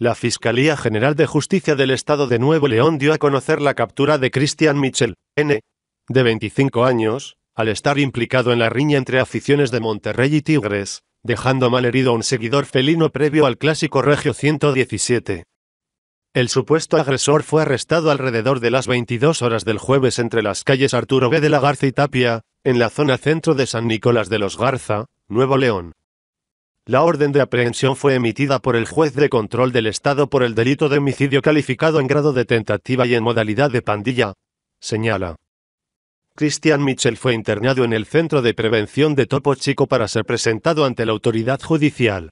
La Fiscalía General de Justicia del Estado de Nuevo León dio a conocer la captura de Christian Mitchell, N., de 25 años, al estar implicado en la riña entre aficiones de Monterrey y Tigres, dejando mal herido a un seguidor felino previo al clásico Regio 117. El supuesto agresor fue arrestado alrededor de las 22 horas del jueves entre las calles Arturo B. de la Garza y Tapia, en la zona centro de San Nicolás de los Garza, Nuevo León. La orden de aprehensión fue emitida por el juez de control del Estado por el delito de homicidio calificado en grado de tentativa y en modalidad de pandilla, señala. Christian Mitchell fue internado en el Centro de Prevención de Topo Chico para ser presentado ante la autoridad judicial.